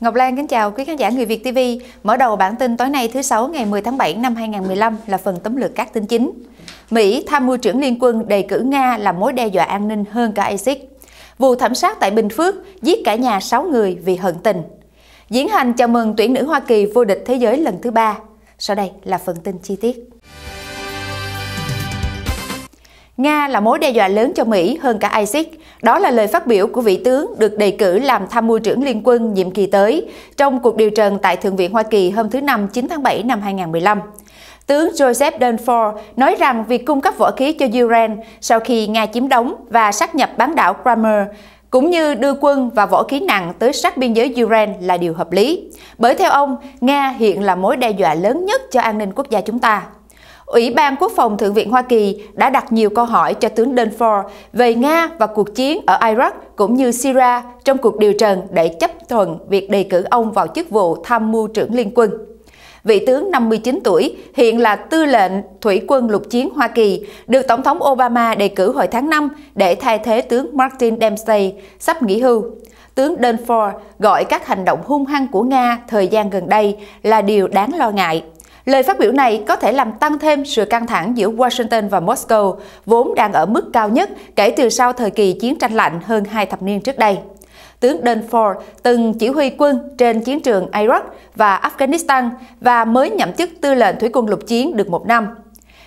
Ngọc Lan kính chào quý khán giả Người Việt TV. Mở đầu bản tin tối nay thứ Sáu ngày 10 tháng 7 năm 2015 là phần tóm lược các tin chính. Mỹ tham mưu trưởng liên quân đề cử Nga là mối đe dọa an ninh hơn cả ISIS. Vụ thẩm sát tại Bình Phước giết cả nhà 6 người vì hận tình. Diễn hành chào mừng tuyển nữ Hoa Kỳ vô địch thế giới lần thứ ba. Sau đây là phần tin chi tiết. Nga là mối đe dọa lớn cho Mỹ hơn cả ISIS đó là lời phát biểu của vị tướng được đề cử làm tham mưu trưởng liên quân nhiệm kỳ tới trong cuộc điều trần tại Thượng viện Hoa Kỳ hôm thứ Năm 9 tháng 7 năm 2015. Tướng Joseph Dunford nói rằng việc cung cấp vũ khí cho Ukraine sau khi Nga chiếm đóng và sát nhập bán đảo Crimea cũng như đưa quân và vũ khí nặng tới sát biên giới Ukraine là điều hợp lý. Bởi theo ông, Nga hiện là mối đe dọa lớn nhất cho an ninh quốc gia chúng ta. Ủy ban Quốc phòng Thượng viện Hoa Kỳ đã đặt nhiều câu hỏi cho tướng Dunford về Nga và cuộc chiến ở Iraq cũng như Syria trong cuộc điều trần để chấp thuận việc đề cử ông vào chức vụ tham mưu trưởng liên quân. Vị tướng 59 tuổi hiện là tư lệnh thủy quân lục chiến Hoa Kỳ, được Tổng thống Obama đề cử hồi tháng 5 để thay thế tướng Martin Dempsey sắp nghỉ hưu tướng Dunford gọi các hành động hung hăng của Nga thời gian gần đây là điều đáng lo ngại. Lời phát biểu này có thể làm tăng thêm sự căng thẳng giữa Washington và Moscow, vốn đang ở mức cao nhất kể từ sau thời kỳ chiến tranh lạnh hơn hai thập niên trước đây. Tướng Dunford từng chỉ huy quân trên chiến trường Iraq và Afghanistan và mới nhậm chức tư lệnh thủy quân lục chiến được một năm.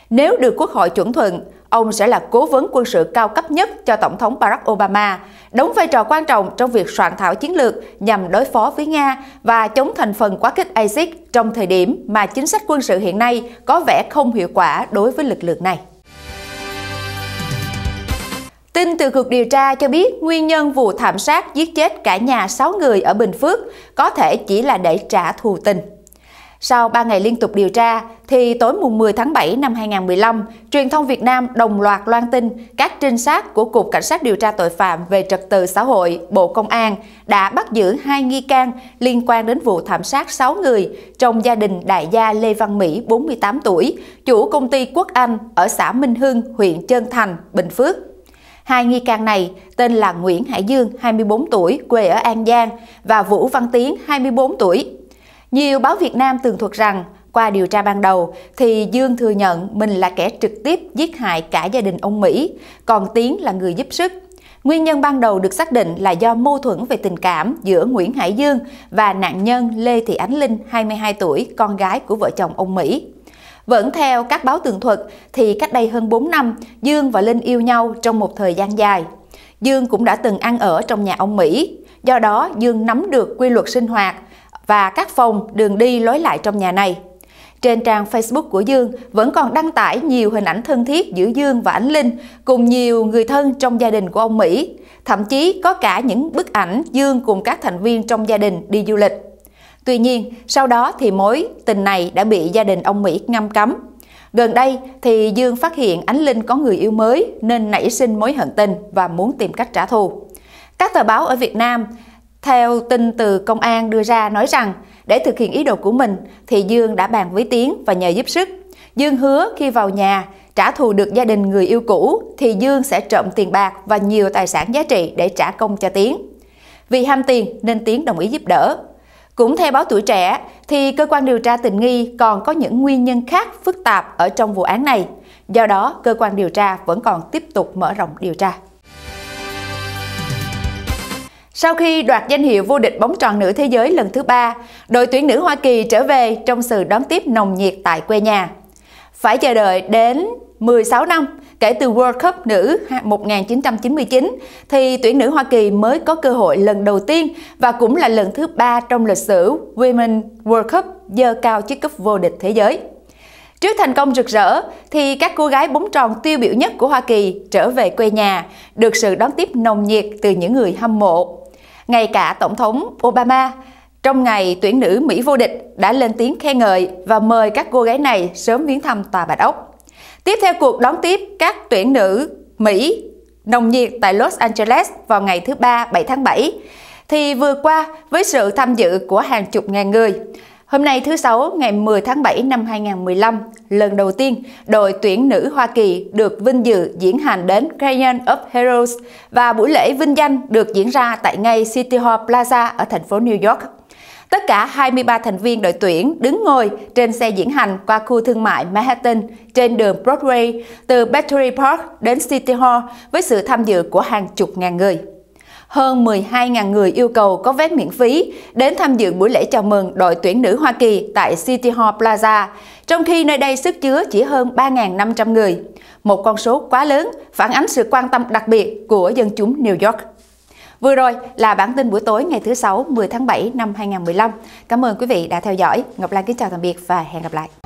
Nếu được Quốc hội chuẩn thuận, ông sẽ là cố vấn quân sự cao cấp nhất cho Tổng thống Barack Obama, đóng vai trò quan trọng trong việc soạn thảo chiến lược nhằm đối phó với Nga và chống thành phần quá kích ISIS trong thời điểm mà chính sách quân sự hiện nay có vẻ không hiệu quả đối với lực lượng này. Tin từ cuộc điều tra cho biết nguyên nhân vụ thảm sát giết chết cả nhà 6 người ở Bình Phước có thể chỉ là để trả thù tình. Sau 3 ngày liên tục điều tra, thì tối mùng 10 tháng 7 năm 2015, truyền thông Việt Nam đồng loạt loan tin các trinh sát của Cục Cảnh sát điều tra tội phạm về trật tự xã hội Bộ Công an đã bắt giữ hai nghi can liên quan đến vụ thảm sát 6 người trong gia đình đại gia Lê Văn Mỹ, 48 tuổi, chủ công ty Quốc Anh ở xã Minh Hưng, huyện Trơn Thành, Bình Phước. Hai nghi can này tên là Nguyễn Hải Dương, 24 tuổi, quê ở An Giang và Vũ Văn Tiến, 24 tuổi, nhiều báo Việt Nam tường thuật rằng, qua điều tra ban đầu thì Dương thừa nhận mình là kẻ trực tiếp giết hại cả gia đình ông Mỹ, còn Tiến là người giúp sức. Nguyên nhân ban đầu được xác định là do mâu thuẫn về tình cảm giữa Nguyễn Hải Dương và nạn nhân Lê Thị Ánh Linh, 22 tuổi, con gái của vợ chồng ông Mỹ. Vẫn theo các báo tường thuật thì cách đây hơn 4 năm, Dương và Linh yêu nhau trong một thời gian dài. Dương cũng đã từng ăn ở trong nhà ông Mỹ, do đó Dương nắm được quy luật sinh hoạt, và các phòng, đường đi lối lại trong nhà này. Trên trang Facebook của Dương vẫn còn đăng tải nhiều hình ảnh thân thiết giữa Dương và Ánh Linh cùng nhiều người thân trong gia đình của ông Mỹ. Thậm chí có cả những bức ảnh Dương cùng các thành viên trong gia đình đi du lịch. Tuy nhiên, sau đó thì mối tình này đã bị gia đình ông Mỹ ngăn cấm. Gần đây thì Dương phát hiện Ánh Linh có người yêu mới nên nảy sinh mối hận tình và muốn tìm cách trả thù. Các tờ báo ở Việt Nam theo tin từ công an đưa ra nói rằng, để thực hiện ý đồ của mình thì Dương đã bàn với Tiến và nhờ giúp sức. Dương hứa khi vào nhà trả thù được gia đình người yêu cũ thì Dương sẽ trộm tiền bạc và nhiều tài sản giá trị để trả công cho Tiến. Vì ham tiền nên Tiến đồng ý giúp đỡ. Cũng theo báo tuổi trẻ thì cơ quan điều tra tình nghi còn có những nguyên nhân khác phức tạp ở trong vụ án này. Do đó, cơ quan điều tra vẫn còn tiếp tục mở rộng điều tra. Sau khi đoạt danh hiệu vô địch bóng tròn nữ thế giới lần thứ ba, đội tuyển nữ Hoa Kỳ trở về trong sự đón tiếp nồng nhiệt tại quê nhà. Phải chờ đợi đến 16 năm kể từ World Cup nữ 1999 thì tuyển nữ Hoa Kỳ mới có cơ hội lần đầu tiên và cũng là lần thứ ba trong lịch sử Women World Cup dơ cao chiếc cúp vô địch thế giới. Trước thành công rực rỡ thì các cô gái bóng tròn tiêu biểu nhất của Hoa Kỳ trở về quê nhà, được sự đón tiếp nồng nhiệt từ những người hâm mộ. Ngay cả Tổng thống Obama trong ngày tuyển nữ Mỹ vô địch đã lên tiếng khen ngợi và mời các cô gái này sớm viếng thăm Tòa Bạch Ốc. Tiếp theo cuộc đón tiếp các tuyển nữ Mỹ nồng nhiệt tại Los Angeles vào ngày thứ Ba 7 tháng 7, thì vừa qua với sự tham dự của hàng chục ngàn người, Hôm nay thứ Sáu, ngày 10 tháng 7 năm 2015, lần đầu tiên đội tuyển nữ Hoa Kỳ được vinh dự diễn hành đến Crayon of Heroes và buổi lễ vinh danh được diễn ra tại ngay City Hall Plaza ở thành phố New York. Tất cả 23 thành viên đội tuyển đứng ngồi trên xe diễn hành qua khu thương mại Manhattan trên đường Broadway từ Battery Park đến City Hall với sự tham dự của hàng chục ngàn người hơn 12.000 người yêu cầu có vé miễn phí đến tham dự buổi lễ chào mừng đội tuyển nữ Hoa Kỳ tại City Hall Plaza, trong khi nơi đây sức chứa chỉ hơn 3.500 người. Một con số quá lớn phản ánh sự quan tâm đặc biệt của dân chúng New York. Vừa rồi là bản tin buổi tối ngày thứ Sáu 10 tháng 7 năm 2015. Cảm ơn quý vị đã theo dõi. Ngọc Lan kính chào tạm biệt và hẹn gặp lại.